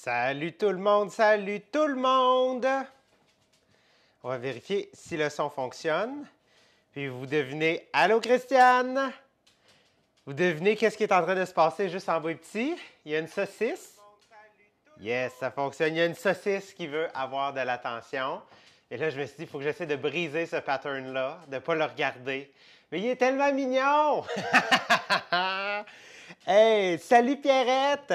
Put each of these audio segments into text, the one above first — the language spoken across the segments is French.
Salut tout le monde, salut tout le monde! On va vérifier si le son fonctionne. Puis vous devinez Allô Christiane! Vous devinez qu'est-ce qui est en train de se passer juste en bas et petit? Il y a une saucisse. Yes, ça fonctionne. Il y a une saucisse qui veut avoir de l'attention. Et là, je me suis dit, il faut que j'essaie de briser ce pattern-là, de ne pas le regarder. Mais il est tellement mignon! hey, salut Pierrette!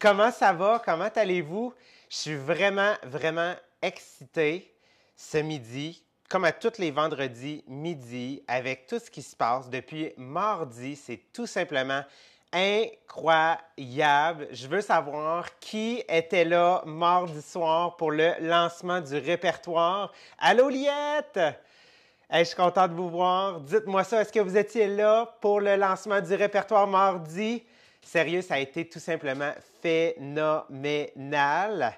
Comment ça va? Comment allez-vous? Je suis vraiment, vraiment excité ce midi, comme à tous les vendredis midi, avec tout ce qui se passe depuis mardi. C'est tout simplement incroyable. Je veux savoir qui était là mardi soir pour le lancement du répertoire. Allô, Liette! Hey, je suis content de vous voir. Dites-moi ça, est-ce que vous étiez là pour le lancement du répertoire mardi? Sérieux, ça a été tout simplement phénoménal.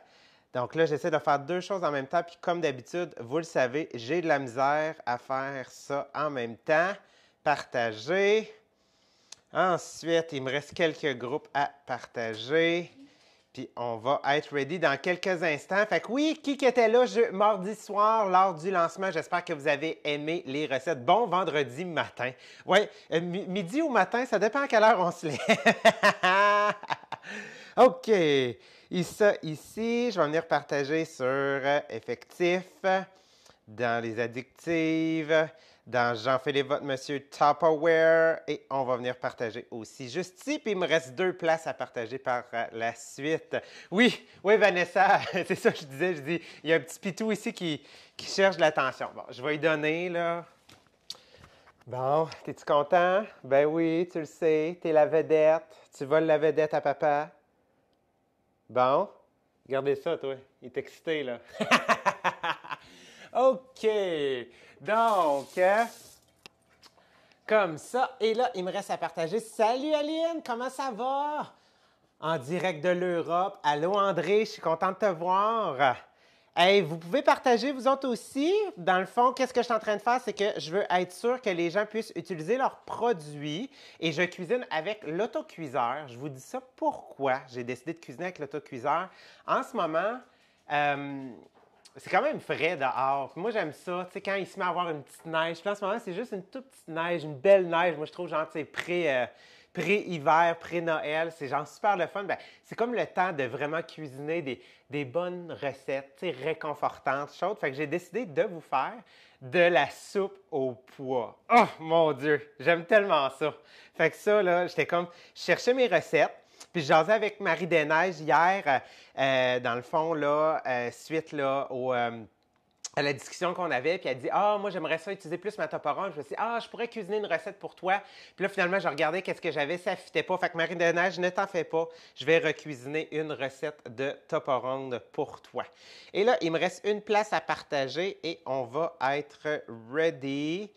Donc là, j'essaie de faire deux choses en même temps. Puis comme d'habitude, vous le savez, j'ai de la misère à faire ça en même temps. Partager. Ensuite, il me reste quelques groupes à partager. Puis on va être ready dans quelques instants. Fait que oui, qui était là mardi soir lors du lancement? J'espère que vous avez aimé les recettes. Bon vendredi matin. Oui, euh, midi ou matin, ça dépend à quelle heure on se lève. OK. Et ça, ici, je vais venir partager sur euh, effectif, dans les addictives, dans J'en fais les votes, monsieur Tupperware. Et on va venir partager aussi juste ici. Puis il me reste deux places à partager par euh, la suite. Oui, oui, Vanessa, c'est ça que je disais. Je dis, il y a un petit pitou ici qui, cherche l'attention. Bon, je vais lui donner, là. Bon, t'es-tu content? Ben oui, tu le sais, tu es la vedette. Tu voles la vedette à papa. Bon, regardez ça, toi. Il est excité, là. OK. Donc, euh, comme ça. Et là, il me reste à partager. Salut Aline, comment ça va? En direct de l'Europe. Allô André, je suis contente de te voir. Hey, vous pouvez partager vous autres aussi. Dans le fond, qu'est-ce que je suis en train de faire, c'est que je veux être sûr que les gens puissent utiliser leurs produits et je cuisine avec l'autocuiseur. Je vous dis ça pourquoi j'ai décidé de cuisiner avec l'autocuiseur. En ce moment, euh, c'est quand même frais dehors. moi, j'aime ça. Tu sais, quand il se met à avoir une petite neige. Puis en ce moment, c'est juste une toute petite neige, une belle neige. Moi, je trouve, genre, tu pré, euh, pré. hiver pré-Noël, c'est genre super le fun. Ben, c'est comme le temps de vraiment cuisiner des, des bonnes recettes, réconfortantes, chaudes. Fait que j'ai décidé de vous faire de la soupe au poids. Oh mon Dieu, j'aime tellement ça. Fait que ça, là, j'étais comme, je cherchais mes recettes, puis j'en avec Marie Desneiges hier, euh, euh, dans le fond, là, euh, suite là, à la discussion qu'on avait. Puis elle dit Ah, moi, j'aimerais ça utiliser plus ma orange Je me suis dit Ah, je pourrais cuisiner une recette pour toi. Puis là, finalement, je regardais qu'est-ce que j'avais, ça ne fitait pas. Fait que Marie Desneiges, ne t'en fais pas. Je vais recuisiner une recette de Ronde pour toi. Et là, il me reste une place à partager et on va être ready.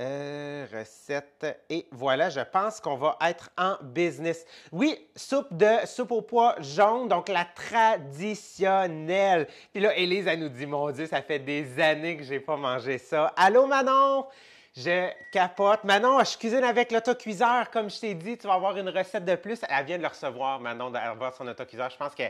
Euh, recette. Et voilà, je pense qu'on va être en business. Oui, soupe de soupe au pois jaune, donc la traditionnelle. Puis là, Élise, elle nous dit, mon Dieu, ça fait des années que j'ai pas mangé ça. Allô, Manon? Je capote. Manon, je cuisine avec l'autocuiseur, comme je t'ai dit. Tu vas avoir une recette de plus. Elle vient de le recevoir, Manon, d'avoir son autocuiseur. Je pense que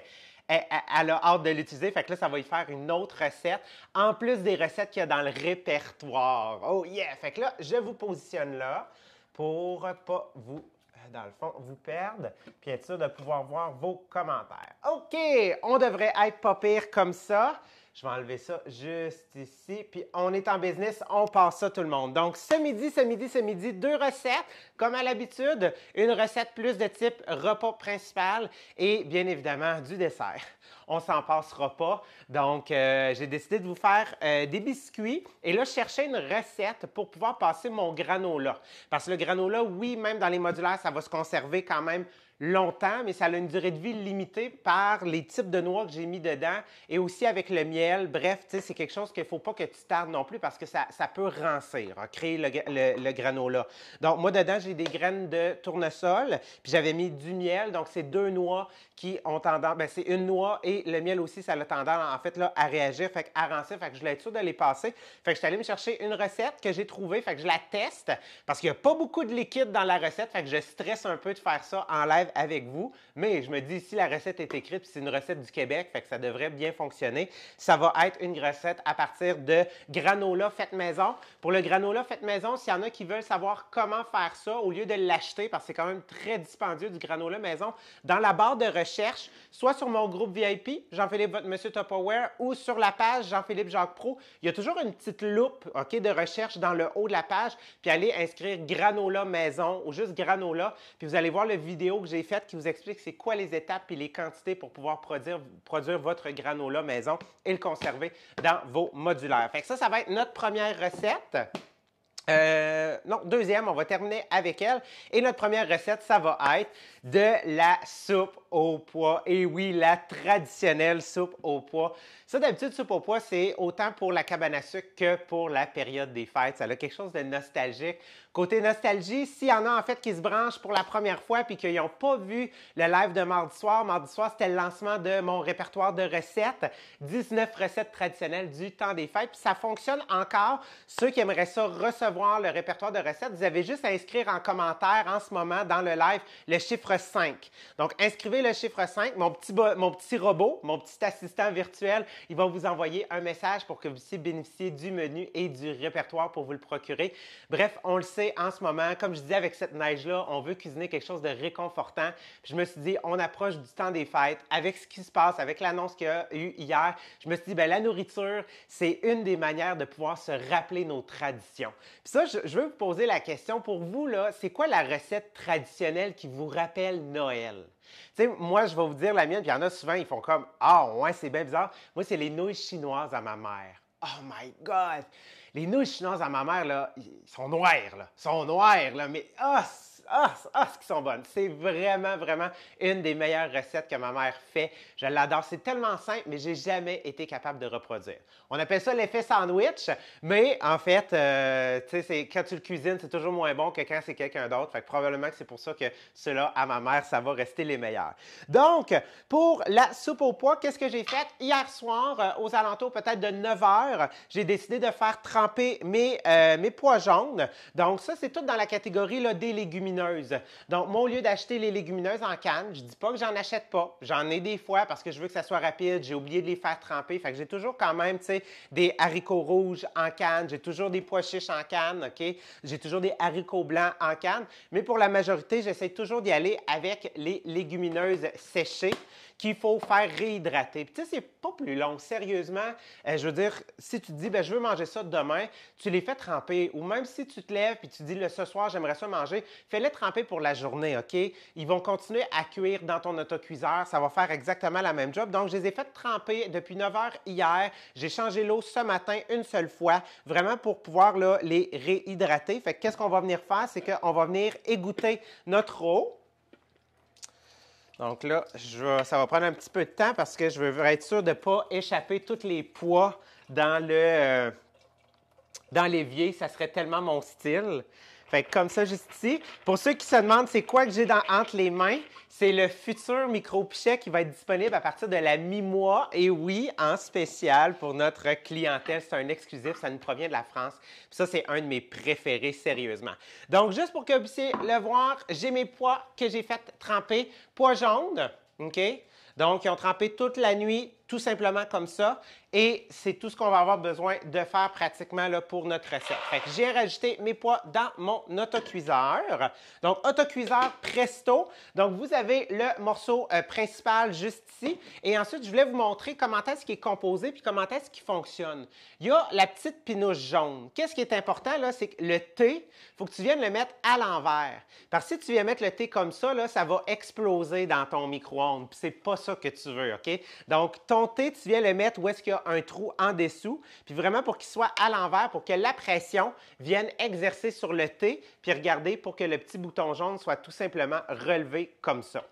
elle, a hâte de l'utiliser. Fait que là, ça va y faire une autre recette, en plus des recettes qu'il y a dans le répertoire. Oh yeah! Fait que là, je vous positionne là pour pas vous euh, dans le fond, vous perdre, puis être sûr de pouvoir voir vos commentaires. OK, on devrait être pas pire comme ça. Je vais enlever ça juste ici. Puis on est en business, on passe ça tout le monde. Donc ce midi, ce midi, ce midi, deux recettes. Comme à l'habitude, une recette plus de type repas principal et bien évidemment du dessert. On s'en passera pas. Donc euh, j'ai décidé de vous faire euh, des biscuits. Et là, chercher une recette pour pouvoir passer mon granola. Parce que le granola, oui, même dans les modulaires, ça va se conserver quand même longtemps, mais ça a une durée de vie limitée par les types de noix que j'ai mis dedans et aussi avec le miel. Bref, c'est quelque chose qu'il ne faut pas que tu tardes non plus parce que ça, ça peut rancir, hein, créer le, le, là. Donc, moi, dedans, j'ai des graines de tournesol, puis j'avais mis du miel. Donc, c'est deux noix qui ont tendance... Bien, c'est une noix et le miel aussi, ça a tendance, en fait, là, à réagir, fait à rancir. Fait que je voulais être sûr de les passer. Fait que je suis allé me chercher une recette que j'ai trouvée, fait que je la teste parce qu'il n'y a pas beaucoup de liquide dans la recette. Fait que je stresse un peu de faire ça en live avec vous. Mais je me dis, si la recette est écrite, c'est une recette du Québec, fait que ça devrait bien fonctionner. Ça va être une recette à partir de granola fait maison. Pour le granola fait maison, s'il y en a qui veulent savoir comment faire ça, au lieu de l'acheter, parce que c'est quand même très dispendieux du granola maison, dans la barre de recherche, soit sur mon groupe VIP, Jean-Philippe, votre monsieur Tupperware, ou sur la page Jean-Philippe Jacques Pro, il y a toujours une petite loupe ok, de recherche dans le haut de la page, puis allez inscrire granola maison ou juste granola, puis vous allez voir la vidéo que j'ai j'ai qui vous explique c'est quoi les étapes et les quantités pour pouvoir produire, produire votre granola maison et le conserver dans vos modulaires. Fait ça, ça va être notre première recette. Euh, non, deuxième, on va terminer avec elle. Et notre première recette, ça va être de la soupe au poids. Et oui, la traditionnelle soupe au poids. Ça, d'habitude, soupe au pois, c'est autant pour la cabane à sucre que pour la période des fêtes. Ça a quelque chose de nostalgique. Côté nostalgie, s'il y en a en fait qui se branchent pour la première fois puis qu'ils n'ont pas vu le live de mardi soir, mardi soir, c'était le lancement de mon répertoire de recettes. 19 recettes traditionnelles du temps des fêtes. Puis ça fonctionne encore. Ceux qui aimeraient ça recevoir le répertoire de recettes, vous avez juste à inscrire en commentaire en ce moment dans le live le chiffre 5. Donc, inscrivez le chiffre 5, mon petit, mon petit robot, mon petit assistant virtuel, il va vous envoyer un message pour que vous puissiez bénéficier du menu et du répertoire pour vous le procurer. Bref, on le sait en ce moment, comme je disais avec cette neige-là, on veut cuisiner quelque chose de réconfortant. je me suis dit, on approche du temps des fêtes. Avec ce qui se passe, avec l'annonce qu'il y a eu hier, je me suis dit, ben, la nourriture, c'est une des manières de pouvoir se rappeler nos traditions. Puis ça, je, je veux vous poser la question pour vous, là, c'est quoi la recette traditionnelle qui vous rappelle Noël? Tu sais, moi, je vais vous dire la mienne, puis il y en a souvent, ils font comme Ah, oh, ouais, c'est bien bizarre. Moi, c'est les nouilles chinoises à ma mère. Oh my God! Les nouilles chinoises à ma mère, là, sont noires, là. sont noires, là. Mais, ah, oh, ah, ah ce qui sont bonnes. C'est vraiment, vraiment une des meilleures recettes que ma mère fait. Je l'adore. C'est tellement simple, mais j'ai jamais été capable de reproduire. On appelle ça l'effet sandwich, mais en fait, euh, tu quand tu le cuisines, c'est toujours moins bon que quand c'est quelqu'un d'autre. Fait que probablement que c'est pour ça que cela à ma mère, ça va rester les meilleurs. Donc, pour la soupe au pois, qu'est-ce que j'ai fait hier soir euh, aux alentours peut-être de 9 heures? J'ai décidé de faire tremper mes, euh, mes pois jaunes. Donc, ça, c'est tout dans la catégorie là, des légumineuses donc, moi, au lieu d'acheter les légumineuses en canne, je dis pas que j'en achète pas. J'en ai des fois parce que je veux que ça soit rapide. J'ai oublié de les faire tremper. Fait que j'ai toujours quand même, des haricots rouges en canne. J'ai toujours des pois chiches en canne, OK? J'ai toujours des haricots blancs en canne. Mais pour la majorité, j'essaie toujours d'y aller avec les légumineuses séchées qu'il faut faire réhydrater. Puis tu c'est pas plus long. Sérieusement, euh, je veux dire, si tu te dis, ben je veux manger ça demain, tu les fais tremper. Ou même si tu te lèves puis tu dis, ce soir, j'aimerais ça manger, fais-les tremper pour la journée, OK? Ils vont continuer à cuire dans ton autocuiseur. Ça va faire exactement la même job. Donc, je les ai fait tremper depuis 9 heures hier. J'ai changé l'eau ce matin une seule fois, vraiment pour pouvoir les réhydrater. Fait qu'est-ce qu'on va venir faire? C'est qu'on va venir égoutter notre eau. Donc là, je ça va prendre un petit peu de temps parce que je veux être sûr de ne pas échapper tous les poids dans le euh, dans l'évier. Ça serait tellement mon style. Fait comme ça, juste ici. Pour ceux qui se demandent c'est quoi que j'ai dans, entre les mains, c'est le futur micro-pichet qui va être disponible à partir de la mi-mois. Et oui, en spécial pour notre clientèle. C'est un exclusif, ça nous provient de la France. ça, c'est un de mes préférés, sérieusement. Donc, juste pour que vous puissiez le voir, j'ai mes pois que j'ai fait tremper. Pois jaunes, OK? Donc, ils ont trempé toute la nuit, tout simplement comme ça. Et c'est tout ce qu'on va avoir besoin de faire pratiquement là, pour notre recette. j'ai rajouté mes pois dans mon autocuiseur. Donc, autocuiseur Presto. Donc, vous avez le morceau euh, principal juste ici. Et ensuite, je voulais vous montrer comment est-ce qu'il est composé puis comment est-ce qu'il fonctionne. Il y a la petite pinouche jaune. Qu'est-ce qui est important, là, c'est que le thé, il faut que tu viennes le mettre à l'envers. Parce que si tu viens mettre le thé comme ça, là, ça va exploser dans ton micro-ondes. Puis c'est pas ça que tu veux, OK? Donc, thé, tu viens le mettre où est-ce qu'il y a un trou en dessous, puis vraiment pour qu'il soit à l'envers, pour que la pression vienne exercer sur le T, puis regardez pour que le petit bouton jaune soit tout simplement relevé comme ça.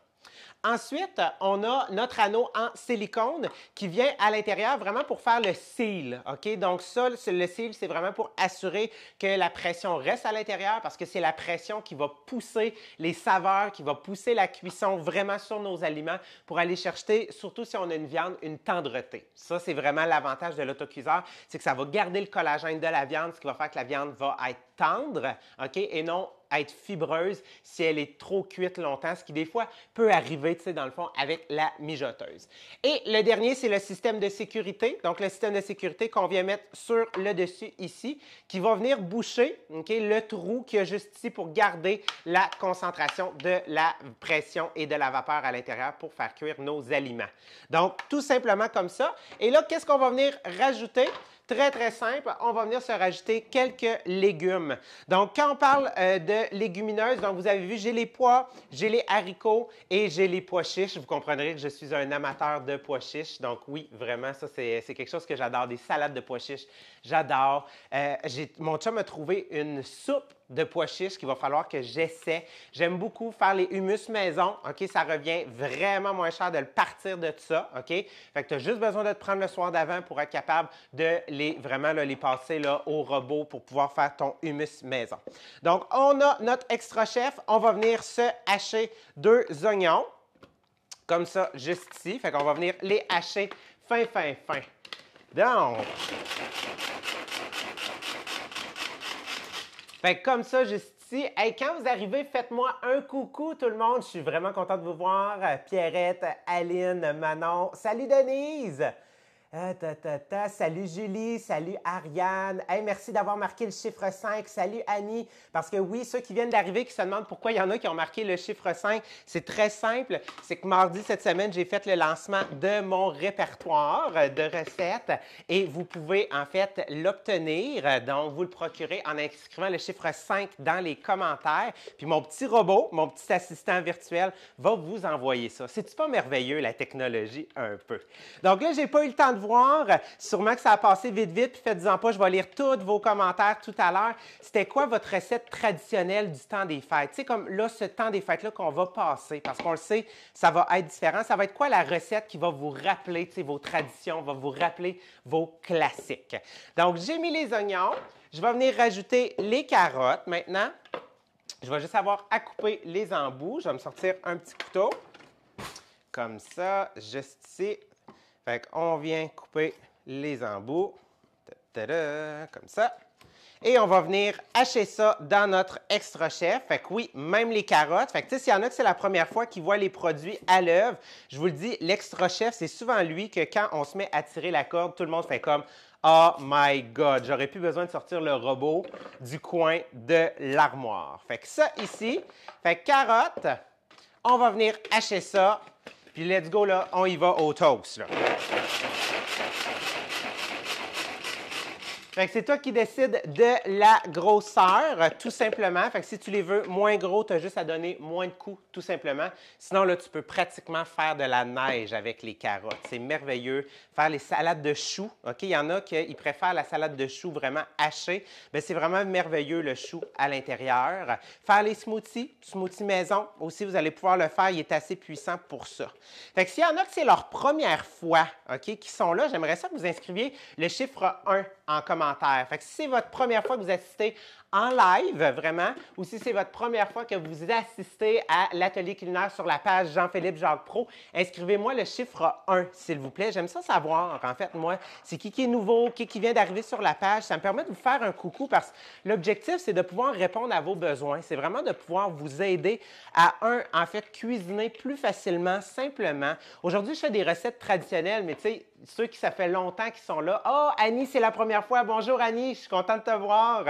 Ensuite, on a notre anneau en silicone qui vient à l'intérieur vraiment pour faire le seal. OK? Donc ça, le seal, c'est vraiment pour assurer que la pression reste à l'intérieur parce que c'est la pression qui va pousser les saveurs, qui va pousser la cuisson vraiment sur nos aliments pour aller chercher, surtout si on a une viande, une tendreté. Ça, c'est vraiment l'avantage de l'autocuiseur, c'est que ça va garder le collagène de la viande, ce qui va faire que la viande va être tendre, OK, et non être fibreuse si elle est trop cuite longtemps, ce qui des fois peut arriver, tu sais, dans le fond, avec la mijoteuse. Et le dernier, c'est le système de sécurité. Donc, le système de sécurité qu'on vient mettre sur le dessus ici, qui va venir boucher ok, le trou qu'il y a juste ici pour garder la concentration de la pression et de la vapeur à l'intérieur pour faire cuire nos aliments. Donc, tout simplement comme ça. Et là, qu'est-ce qu'on va venir rajouter? Très, très simple. On va venir se rajouter quelques légumes. Donc, quand on parle euh, de légumineuses, donc vous avez vu, j'ai les pois, j'ai les haricots et j'ai les pois chiches. Vous comprendrez que je suis un amateur de pois chiches. Donc, oui, vraiment, ça, c'est quelque chose que j'adore. Des salades de pois chiches, j'adore. Euh, mon chum a trouvé une soupe de pois chiches qu'il va falloir que j'essaie. J'aime beaucoup faire les humus maison, OK? Ça revient vraiment moins cher de le partir de ça, OK? Fait que tu as juste besoin de te prendre le soir d'avant pour être capable de les vraiment les passer là, au robot pour pouvoir faire ton humus maison. Donc, on a notre extra chef. On va venir se hacher deux oignons, comme ça, juste ici. Fait qu'on va venir les hacher fin, fin, fin. Donc, Fait comme ça, juste ici. Hey, quand vous arrivez, faites-moi un coucou tout le monde. Je suis vraiment content de vous voir. Euh, Pierrette, Aline, Manon. Salut Denise! Ah, salut Julie, salut Ariane. merci d'avoir marqué le chiffre 5. Salut Annie. Parce que oui, ceux qui viennent d'arriver qui se demandent pourquoi il y en a qui ont marqué le chiffre 5, c'est très simple. C'est que mardi cette semaine, j'ai fait le lancement de mon répertoire de recettes et vous pouvez en fait l'obtenir. Donc, vous le procurez en inscrivant le chiffre 5 dans les commentaires. Puis mon petit robot, mon petit assistant virtuel va vous envoyer ça. C'est-tu pas merveilleux la technologie un peu? Donc là, j'ai pas eu le temps voir. Sûrement que ça a passé vite, vite. Puis faites-en pas, je vais lire tous vos commentaires tout à l'heure. C'était quoi votre recette traditionnelle du temps des fêtes? C'est comme là, ce temps des fêtes-là qu'on va passer, parce qu'on le sait, ça va être différent. Ça va être quoi la recette qui va vous rappeler vos traditions, va vous rappeler vos classiques? Donc, j'ai mis les oignons. Je vais venir rajouter les carottes maintenant. Je vais juste avoir à couper les embouts. Je vais me sortir un petit couteau. Comme ça, juste ici, fait qu'on vient couper les embouts, comme ça. Et on va venir hacher ça dans notre extra chef. Fait que oui, même les carottes. Fait que tu sais, s'il y en a que c'est la première fois qu'ils voient les produits à l'œuvre, je vous le dis, l'extra chef, c'est souvent lui que quand on se met à tirer la corde, tout le monde fait comme Oh my God, j'aurais plus besoin de sortir le robot du coin de l'armoire. Fait que ça ici, fait que carotte, on va venir hacher ça puis let's go, là, on y va au toast. Là c'est toi qui décides de la grosseur, tout simplement. Fait que si tu les veux moins gros, tu as juste à donner moins de coups, tout simplement. Sinon, là, tu peux pratiquement faire de la neige avec les carottes. C'est merveilleux. Faire les salades de choux, OK? Il y en a qui préfèrent la salade de choux vraiment hachée. mais ben, c'est vraiment merveilleux, le chou à l'intérieur. Faire les smoothies, smoothies maison aussi, vous allez pouvoir le faire. Il est assez puissant pour ça. Fait que s'il y en a que c'est leur première fois, OK, qui sont là, j'aimerais ça que vous inscriviez le chiffre 1 en commentaire fait si c'est votre première fois que vous assistez en live, vraiment, ou si c'est votre première fois que vous assistez à l'atelier culinaire sur la page Jean-Philippe Jacques Pro, inscrivez-moi le chiffre 1, s'il vous plaît. J'aime ça savoir, en fait, moi, c'est qui qui est nouveau, qui qui vient d'arriver sur la page. Ça me permet de vous faire un coucou parce que l'objectif, c'est de pouvoir répondre à vos besoins. C'est vraiment de pouvoir vous aider à, un, en fait, cuisiner plus facilement, simplement. Aujourd'hui, je fais des recettes traditionnelles, mais tu sais, ceux qui ça fait longtemps qu'ils sont là. Oh, Annie, c'est la première fois. Bonjour Annie, je suis contente de te voir.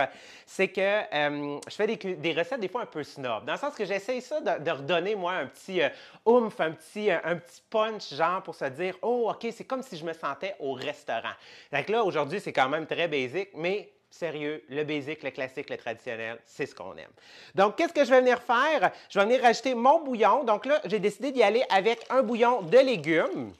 C'est que euh, je fais des, recettes des fois un peu snob, dans le sens que j'essaye ça de, redonner moi un petit euh, oomph, un petit euh, petit punch genre pour se dire oh ok c'est comme si je me sentais au restaurant. Donc là aujourd'hui c'est quand même très basique, mais sérieux, le basique, le classique, le traditionnel, c'est ce qu'on aime. Donc, qu'est-ce que je vais venir faire? Je vais venir rajouter mon bouillon. Donc là, j'ai décidé d'y aller avec un bouillon de légumes.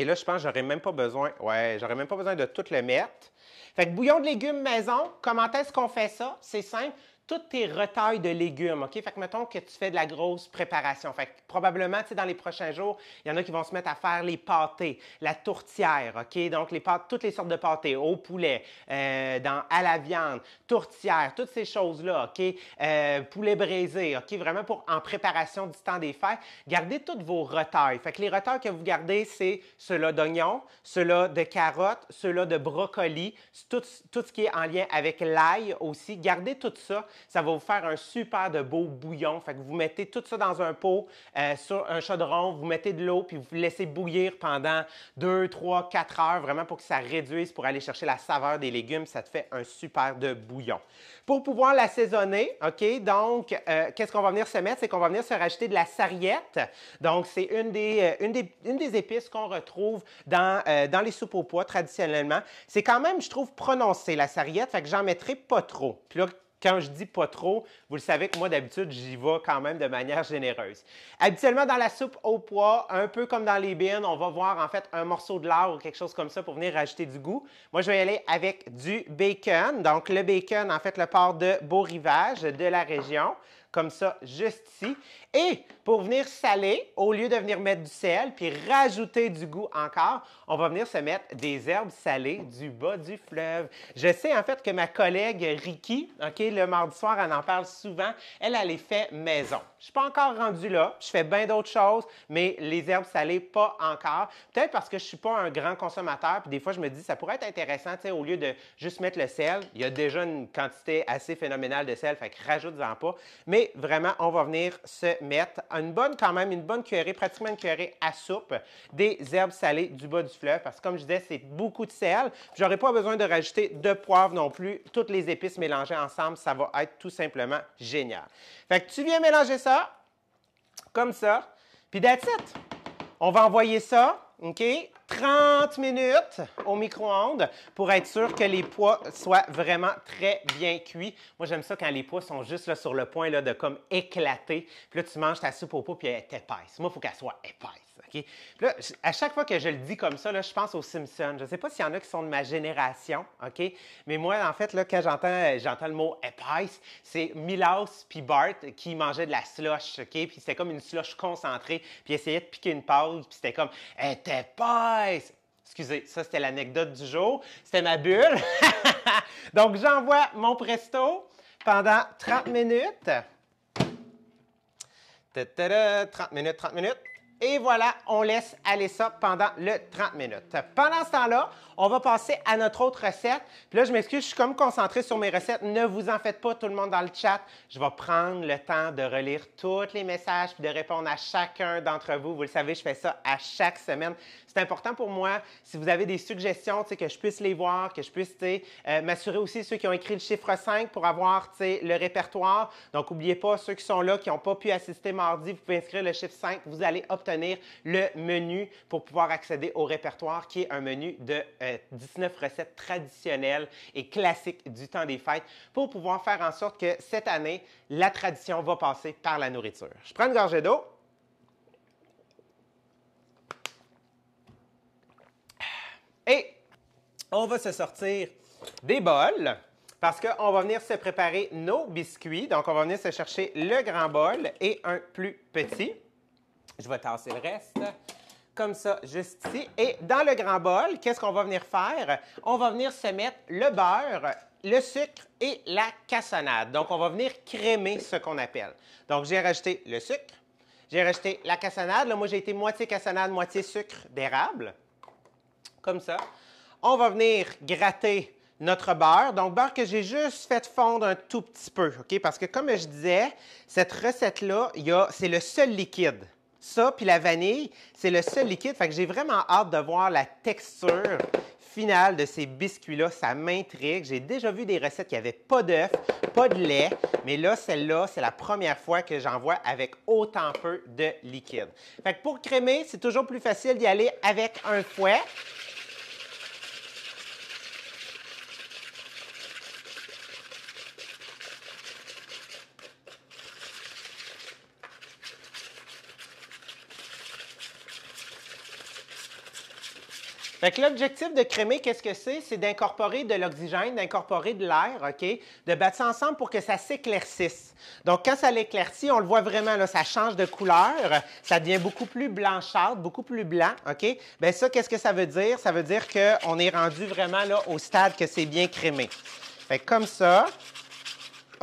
Et là, je pense que j'aurais même pas besoin. Ouais, j'aurais même pas besoin de tout le mettre. Fait que bouillon de légumes maison, comment est-ce qu'on fait ça? C'est simple tous tes retailles de légumes, OK? Fait que mettons que tu fais de la grosse préparation. Fait que probablement, tu sais, dans les prochains jours, il y en a qui vont se mettre à faire les pâtés, la tourtière, OK? Donc, les toutes les sortes de pâtés, au poulet, euh, à la viande, tourtière, toutes ces choses-là, OK? Euh, poulet braisé, OK? Vraiment pour en préparation du temps des fêtes. Gardez toutes vos retailles. Fait que les retailles que vous gardez, c'est ceux-là d'oignons, ceux-là de carottes, ceux-là de brocoli, tout, tout ce qui est en lien avec l'ail aussi. Gardez tout ça ça va vous faire un super de beau bouillon. Fait que vous mettez tout ça dans un pot, euh, sur un chaudron, vous mettez de l'eau, puis vous laissez bouillir pendant 2, 3, 4 heures, vraiment pour que ça réduise, pour aller chercher la saveur des légumes. Ça te fait un super de bouillon. Pour pouvoir l'assaisonner, OK, donc, euh, qu'est-ce qu'on va venir se mettre? C'est qu'on va venir se rajouter de la sarriette. Donc, c'est une des, euh, une, des, épices qu'on retrouve dans, dans les soupes au pois traditionnellement. C'est quand même, je trouve, prononcé, la sarriette, fait que j'en mettrai pas trop. Puis là, quand je dis pas trop, vous le savez que moi d'habitude, j'y vais quand même de manière généreuse. Habituellement dans la soupe au poids, un peu comme dans les bines, on va voir en fait un morceau de lard ou quelque chose comme ça pour venir rajouter du goût. Moi, je vais y aller avec du bacon. Donc le bacon, en fait, le porc de Beau Rivage de la région, comme ça juste ici. Et pour venir saler, au lieu de venir mettre du sel puis rajouter du goût encore, on va venir se mettre des herbes salées du bas du fleuve. Je sais en fait que ma collègue Ricky, OK, le mardi soir, elle en parle souvent, elle, a les fait maison. Je suis pas encore rendu là, je fais bien d'autres choses, mais les herbes salées, pas encore. Peut-être parce que je suis pas un grand consommateur, puis des fois, je me dis, ça pourrait être intéressant, tu au lieu de juste mettre le sel, il y a déjà une quantité assez phénoménale de sel, fait que rajoute-en pas. Mais vraiment, on va venir se mettre une bonne, quand même, une bonne cuillerée, pratiquement une cuillerée à soupe des herbes salées du bas du fleuve parce que, comme je disais, c'est beaucoup de sel. J'aurais pas besoin de rajouter de poivre non plus. Toutes les épices mélangées ensemble, ça va être tout simplement génial. Fait que tu viens mélanger ça, comme ça, puis that's On va envoyer ça OK? 30 minutes au micro-ondes pour être sûr que les pois soient vraiment très bien cuits. Moi, j'aime ça quand les pois sont juste sur le point là, de comme éclater. Puis là, tu manges ta soupe au pois puis elle est épaisse. Moi, il faut qu'elle soit épaisse là, à chaque fois que je le dis comme ça, je pense aux Simpsons. Je ne sais pas s'il y en a qui sont de ma génération, OK? Mais moi, en fait, là, quand j'entends, euh, j'entends le mot épaisse, c'est Milos puis Bart qui mangeaient de la slush, OK? Puis c'était comme une slush concentrée, puis essayaient de piquer une pause, puis c'était comme « Excusez, ça, c'était l'anecdote du jour. C'était ma bulle. Donc, j'envoie mon presto pendant 30 minutes. 30 minutes, 30 minutes. Et voilà, on laisse aller ça pendant le 30 minutes. Pendant ce temps-là, on va passer à notre autre recette. Puis là, je m'excuse, je suis comme concentré sur mes recettes. Ne vous en faites pas, tout le monde dans le chat. Je vais prendre le temps de relire tous les messages puis de répondre à chacun d'entre vous. Vous le savez, je fais ça à chaque semaine. C'est important pour moi, si vous avez des suggestions, que je puisse les voir, que je puisse euh, m'assurer aussi ceux qui ont écrit le chiffre 5 pour avoir le répertoire. Donc, n'oubliez pas ceux qui sont là, qui n'ont pas pu assister mardi, vous pouvez inscrire le chiffre 5. Vous allez obtenir le menu pour pouvoir accéder au répertoire qui est un menu de... Euh, 19 recettes traditionnelles et classiques du temps des fêtes pour pouvoir faire en sorte que cette année, la tradition va passer par la nourriture. Je prends une gorgée d'eau. Et on va se sortir des bols parce qu'on va venir se préparer nos biscuits. Donc, on va venir se chercher le grand bol et un plus petit. Je vais tasser le reste comme ça, juste ici. Et dans le grand bol, qu'est-ce qu'on va venir faire? On va venir se mettre le beurre, le sucre et la cassonade. Donc, on va venir crémer ce qu'on appelle. Donc, j'ai rajouté le sucre, j'ai rajouté la cassonade. Là, moi, j'ai été moitié cassonade, moitié sucre d'érable, comme ça. On va venir gratter notre beurre. Donc, beurre que j'ai juste fait fondre un tout petit peu, OK? Parce que, comme je disais, cette recette-là, c'est le seul liquide. Ça, puis la vanille, c'est le seul liquide. Fait que j'ai vraiment hâte de voir la texture finale de ces biscuits-là. Ça m'intrigue. J'ai déjà vu des recettes qui n'avaient pas d'œuf, pas de lait, mais là, celle-là, c'est la première fois que j'en vois avec autant peu de liquide. Fait que pour crémer, c'est toujours plus facile d'y aller avec un fouet. Fait que l'objectif de crémer, qu'est-ce que c'est? C'est d'incorporer de l'oxygène, d'incorporer de l'air, OK? De battre ça ensemble pour que ça s'éclaircisse. Donc, quand ça l'éclaircit, on le voit vraiment, là, ça change de couleur, ça devient beaucoup plus blanchâtre, beaucoup plus blanc, OK? Bien ça, qu'est-ce que ça veut dire? Ça veut dire qu'on est rendu vraiment là, au stade que c'est bien crémé. Fait comme ça,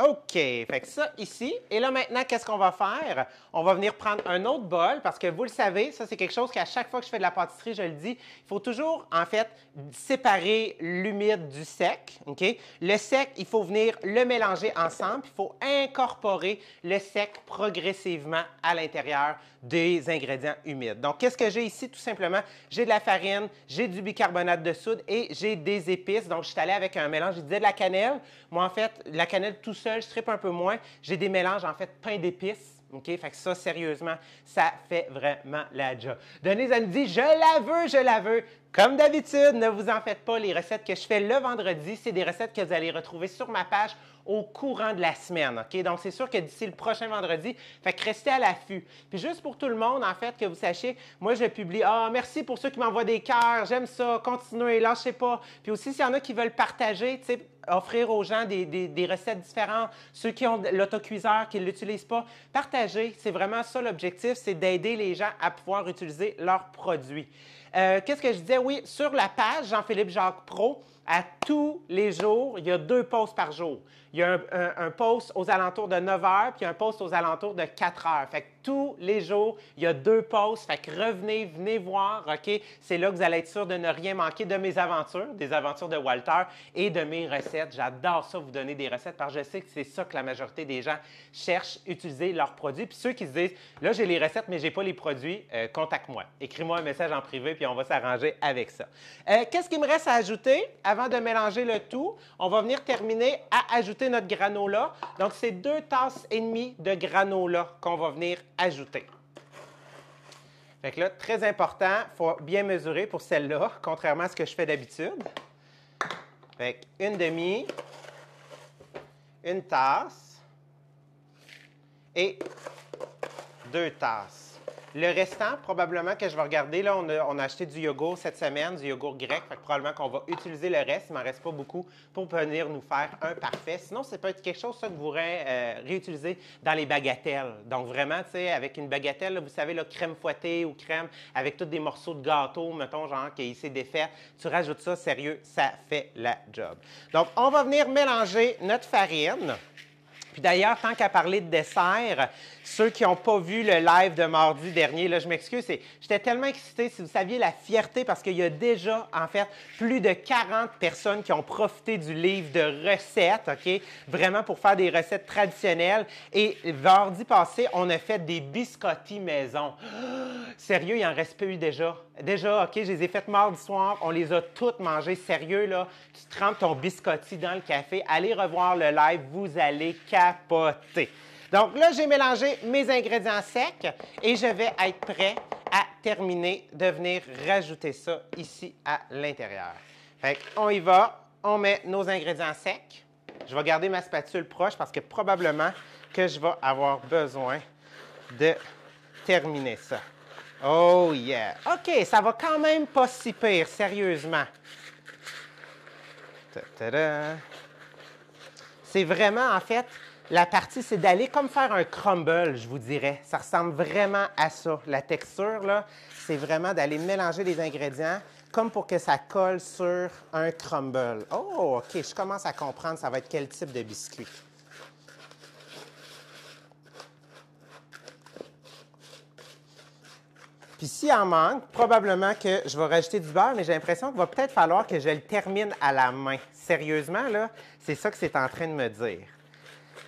OK. Fait ça, ici. Et là, maintenant, qu'est-ce qu'on va faire? On va venir prendre un autre bol parce que vous le savez, ça c'est quelque chose qu'à chaque fois que je fais de la pâtisserie, je le dis, il faut toujours en fait séparer l'humide du sec, OK Le sec, il faut venir le mélanger ensemble, il faut incorporer le sec progressivement à l'intérieur des ingrédients humides. Donc qu'est-ce que j'ai ici tout simplement J'ai de la farine, j'ai du bicarbonate de soude et j'ai des épices. Donc je suis allé avec un mélange, je disais de la cannelle. Moi en fait, la cannelle tout seul, je tripe un peu moins. J'ai des mélanges en fait pain d'épices OK? Fait que ça, sérieusement, ça fait vraiment la job. Denise, elle me dit Je la veux, je la veux. Comme d'habitude, ne vous en faites pas, les recettes que je fais le vendredi, c'est des recettes que vous allez retrouver sur ma page au courant de la semaine. Donc, c'est sûr que d'ici le prochain vendredi, restez à l'affût. Puis juste pour tout le monde, en fait, que vous sachiez, moi, je publie « Ah, merci pour ceux qui m'envoient des cœurs, j'aime ça, continuez, lâchez pas. » Puis aussi, s'il y en a qui veulent partager, tu offrir aux gens des, recettes différentes, ceux qui ont l'autocuiseur, qui ne l'utilisent pas, partagez. C'est vraiment ça l'objectif, c'est d'aider les gens à pouvoir utiliser leurs produits. Euh, qu'est-ce que je disais? Oui, sur la page Jean-Philippe Jacques Pro, à tous les jours, il y a deux posts par jour. Il y a un, post aux alentours de 9 heures, puis un post aux alentours de 4 heures. Fait que tous les jours, il y a deux posts. Fait que revenez, venez voir, OK? C'est là que vous allez être sûr de ne rien manquer de mes aventures, des aventures de Walter et de mes recettes. J'adore ça, vous donner des recettes, parce que je sais que c'est ça que la majorité des gens cherchent, utiliser leurs produits. Puis ceux qui se disent, là, j'ai les recettes, mais j'ai pas les produits, euh, contacte-moi. Écris-moi un message en privé, puis on va s'arranger avec ça. Euh, qu'est-ce qu'il me reste à ajouter avant de mélanger le tout, on va venir terminer à ajouter notre granola. Donc, c'est deux tasses et demie de granola qu'on va venir ajouter. Fait que là, très important, il faut bien mesurer pour celle-là, contrairement à ce que je fais d'habitude. Fait une demi, une tasse et deux tasses. Le restant, probablement que je vais regarder, là, on a, acheté du yogourt cette semaine, du yogourt grec, fait que probablement qu'on va utiliser le reste, il m'en reste pas beaucoup, pour venir nous faire un parfait. Sinon, c'est peut être quelque chose que vous euh, réutiliser dans les bagatelles. Donc vraiment, tu sais, avec une bagatelle, vous savez, le crème fouettée ou crème avec tous des morceaux de gâteau, mettons, genre, qui s'est défait, tu rajoutes ça, sérieux, ça fait la job. Donc, on va venir mélanger notre farine. Puis d'ailleurs, tant qu'à parler de dessert, ceux qui n'ont pas vu le live de mardi dernier, là, je m'excuse, j'étais tellement excitée. si vous saviez la fierté, parce qu'il y a déjà, en fait, plus de 40 personnes qui ont profité du livre de recettes, OK? Vraiment pour faire des recettes traditionnelles. Et mardi passé, on a fait des biscottis maison. Sérieux, il en reste plus déjà. Déjà, OK, je les ai faites mardi soir, on les a toutes mangées. Sérieux, là, tu trempes ton biscotti dans le café, allez revoir le live, vous allez capoter. Donc là, j'ai mélangé mes ingrédients secs et je vais être prêt à terminer de venir rajouter ça ici à l'intérieur. Fait on y va, on met nos ingrédients secs. Je vais garder ma spatule proche parce que probablement que je vais avoir besoin de terminer ça. Oh yeah! OK, ça va quand même pas si pire, sérieusement. C'est vraiment, en fait, la partie, c'est d'aller comme faire un crumble, je vous dirais. Ça ressemble vraiment à ça. La texture, là, c'est vraiment d'aller mélanger les ingrédients comme pour que ça colle sur un crumble. Oh, OK, je commence à comprendre ça va être quel type de biscuit. Puis s'il en manque, probablement que je vais rajouter du beurre, mais j'ai l'impression qu'il va peut-être falloir que je le termine à la main. Sérieusement, là, c'est ça que c'est en train de me dire.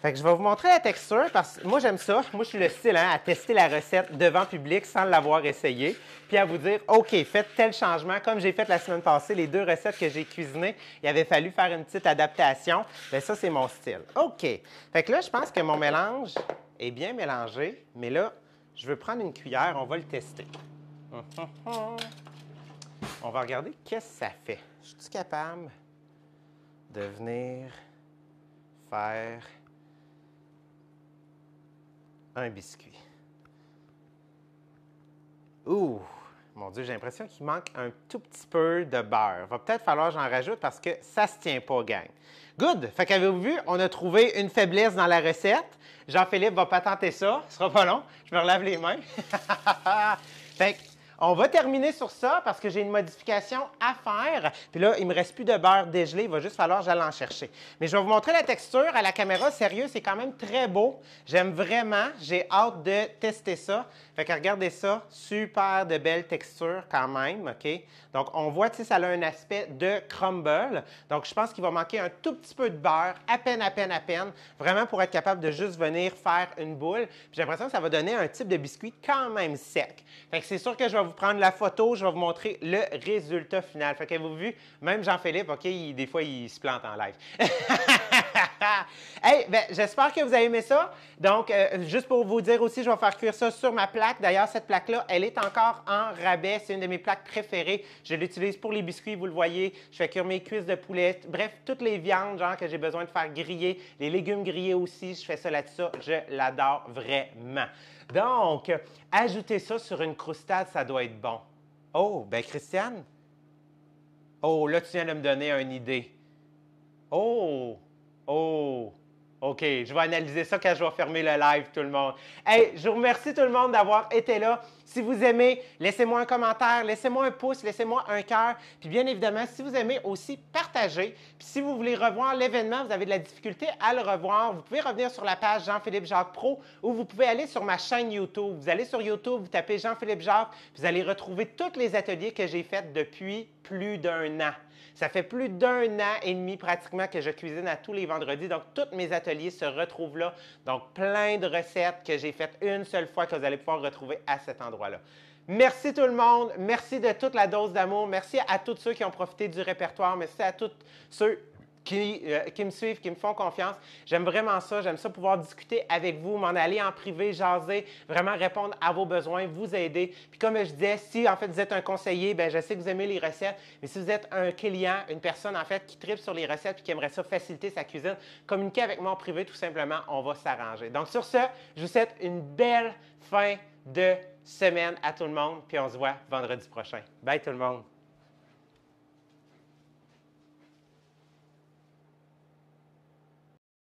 Fait que je vais vous montrer la texture parce que moi, j'aime ça. Moi, je suis le style hein, à tester la recette devant public sans l'avoir essayé. Puis à vous dire, OK, faites tel changement. Comme j'ai fait la semaine passée, les deux recettes que j'ai cuisinées, il avait fallu faire une petite adaptation. Mais ben, ça, c'est mon style. OK. Fait que là, je pense que mon mélange est bien mélangé. Mais là, je veux prendre une cuillère. On va le tester. On va regarder qu'est-ce que ça fait. Je suis capable de venir faire un biscuit. Ouh, mon Dieu, j'ai l'impression qu'il manque un tout petit peu de beurre. Va peut-être falloir que j'en rajoute parce que ça se tient pas, gang. Good! Fait qu'avez-vous vu, on a trouvé une faiblesse dans la recette. Jean-Philippe va pas tenter ça, ce sera pas long. Je me relève les mains. fait que on va terminer sur ça parce que j'ai une modification à faire. Puis là, il me reste plus de beurre dégelé, il va juste falloir que j'aille en chercher. Mais je vais vous montrer la texture à la caméra. Sérieux, c'est quand même très beau. J'aime vraiment. J'ai hâte de tester ça. Fait que regardez ça. Super de belles textures quand même, OK? Donc, on voit, tu ça a un aspect de crumble. Donc, je pense qu'il va manquer un tout petit peu de beurre, à peine, à peine, à peine, vraiment pour être capable de juste venir faire une boule. J'ai l'impression que ça va donner un type de biscuit quand même sec. Fait que c'est sûr que je vais vous prendre la photo, je vais vous montrer le résultat final. Fait que vous vu, même Jean-Philippe, OK, des fois, il se plante en live. hey, ben, j'espère que vous avez aimé ça. Donc, euh, juste pour vous dire aussi, je vais faire cuire ça sur ma plaque. D'ailleurs, cette plaque-là, elle est encore en rabais. C'est une de mes plaques préférées. Je l'utilise pour les biscuits, vous le voyez. Je fais cuire mes cuisses de poulet. Bref, toutes les viandes, genre, que j'ai besoin de faire griller. Les légumes grillés aussi, je fais ça là-dessus. Je l'adore vraiment. Donc, ajouter ça sur une croustade, ça doit être bon. Oh, ben Christiane. Oh, là, tu viens de me donner une idée. Oh, Oh, OK, je vais analyser ça quand je vais fermer le live, tout le monde. Hey, je vous remercie tout le monde d'avoir été là. Si vous aimez, laissez-moi un commentaire, laissez-moi un pouce, laissez-moi un cœur. Puis bien évidemment, si vous aimez aussi, partagez. Puis si vous voulez revoir l'événement, vous avez de la difficulté à le revoir, vous pouvez revenir sur la page Jean-Philippe Jacques Pro ou vous pouvez aller sur ma chaîne YouTube. Vous allez sur YouTube, vous tapez Jean-Philippe Jacques, vous allez retrouver tous les ateliers que j'ai faits depuis plus d'un an. Ça fait plus d'un an et demi pratiquement que je cuisine à tous les vendredis. Donc, tous mes ateliers se retrouvent là. Donc, plein de recettes que j'ai faites une seule fois que vous allez pouvoir retrouver à cet endroit. Voilà. Merci tout le monde. Merci de toute la dose d'amour. Merci à tous ceux qui ont profité du répertoire. Merci à tous ceux euh, qui, me suivent, qui me font confiance. J'aime vraiment ça. J'aime ça pouvoir discuter avec vous, m'en aller en privé, jaser, vraiment répondre à vos besoins, vous aider. Puis comme je disais, si en fait vous êtes un conseiller, ben je sais que vous aimez les recettes, mais si vous êtes un client, une personne en fait qui tripe sur les recettes et qui aimerait ça faciliter sa cuisine, communiquez avec moi en privé tout simplement, on va s'arranger. Donc sur ce, je vous souhaite une belle fin de semaine à tout le monde, puis on se voit vendredi prochain. Bye tout le monde!